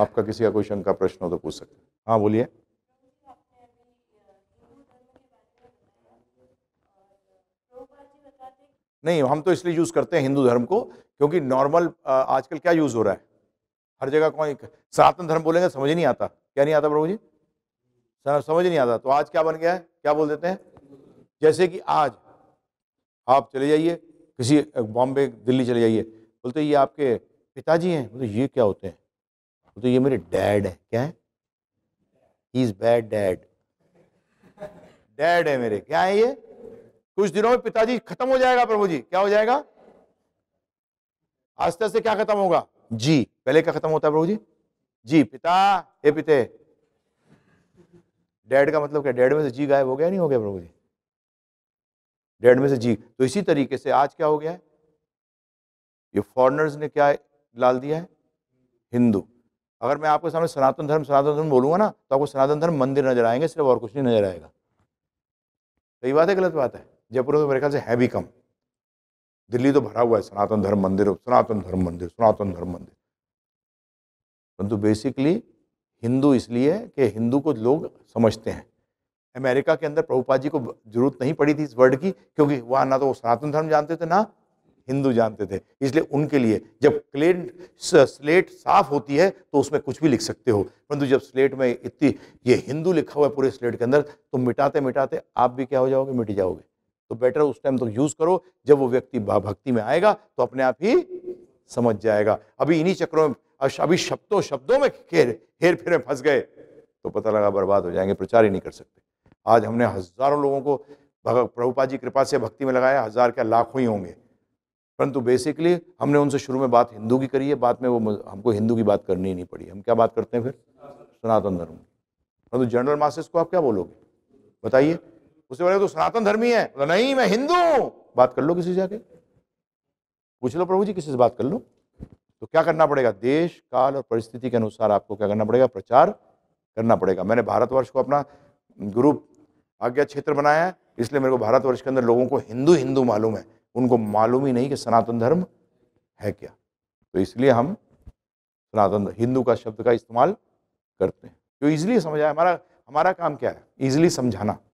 आपका किसी का कोई शंका प्रश्न हो तो पूछ सकते हैं हाँ बोलिए नहीं हम तो इसलिए यूज़ करते हैं हिंदू धर्म को क्योंकि नॉर्मल आजकल क्या यूज़ हो रहा है हर जगह कौन सनातन धर्म बोलेंगे तो समझ नहीं आता क्या नहीं आता प्रभु जी समझ नहीं आता तो आज क्या बन गया है क्या बोल देते हैं जैसे कि आज आप चले जाइए किसी बॉम्बे दिल्ली चले जाइए बोलते ये आपके पिताजी हैं बोलते ये क्या होते हैं तो ये मेरे डैड है क्या है he is bad dad dad है मेरे क्या है ये कुछ दिनों में पिताजी खत्म हो जाएगा प्रभु जी क्या हो जाएगा आस्ते आस्ते क्या खत्म होगा जी पहले क्या खत्म होता है प्रभु जी जी पिता हे पिते डैड का मतलब क्या डैड में से जी गायब हो गया नहीं हो गया प्रभु जी डैड में से जी तो इसी तरीके से आज क्या हो गया है ये फॉरनर्स ने क्या लाल दिया है हिंदू अगर मैं आपके सामने सनातन धर्म सनातन धर्म बोलूँगा ना तो आपको सनातन धर्म मंदिर नजर आएंगे सिर्फ और कुछ नहीं नजर आएगा सही बात है गलत बात है जयपुर में तो मेरे ख्याल से है भी कम दिल्ली तो भरा हुआ है सनातन धर्म मंदिर सनातन धर्म मंदिर सनातन धर्म मंदिर परंतु बेसिकली हिंदू इसलिए कि हिंदू को लोग समझते हैं अमेरिका के अंदर प्रभुपा जी को जरूरत नहीं पड़ी थी इस वर्ड की क्योंकि वह ना तो वो सनातन धर्म जानते थे ना हिंदू जानते थे इसलिए उनके लिए जब क्लेन स्लेट साफ होती है तो उसमें कुछ भी लिख सकते हो परंतु जब स्लेट में इतनी ये हिंदू लिखा हुआ है पूरे स्लेट के अंदर तो मिटाते मिटाते आप भी क्या हो जाओगे मिट जाओगे तो बेटर उस टाइम तो यूज़ करो जब वो व्यक्ति भक्ति में आएगा तो अपने आप ही समझ जाएगा अभी इन्हीं चक्रों में अभी शब्दों शब्दों में खेर हेर फेर में फंस गए तो पता लगा बर्बाद हो जाएंगे प्रचार ही नहीं कर सकते आज हमने हज़ारों लोगों को प्रभुपा जी कृपा से भक्ति में लगाया हज़ार क्या लाखों ही होंगे परंतु बेसिकली हमने उनसे शुरू में बात हिंदू की करी है बाद में वो हमको हिंदू की बात करनी ही नहीं पड़ी हम क्या बात करते हैं फिर सनातन धर्म परंतु जनरल मासेस को आप क्या बोलोगे बताइए उससे बोले तो सनातन धर्मी है तो नहीं मैं हिंदू हूँ बात कर लो किसी से जाके पूछ लो प्रभु जी किसी से बात कर लो तो क्या करना पड़ेगा देश काल और परिस्थिति के अनुसार आपको क्या करना पड़ेगा प्रचार करना पड़ेगा मैंने भारतवर्ष को अपना ग्रुप आज्ञा क्षेत्र बनाया है इसलिए मेरे को भारतवर्ष के अंदर लोगों को हिंदू हिंदू मालूम है उनको मालूम ही नहीं कि सनातन धर्म है क्या तो इसलिए हम सनातन हिंदू का शब्द का इस्तेमाल करते हैं जो तो इजिली समझाए हमारा हमारा काम क्या है ईजिली समझाना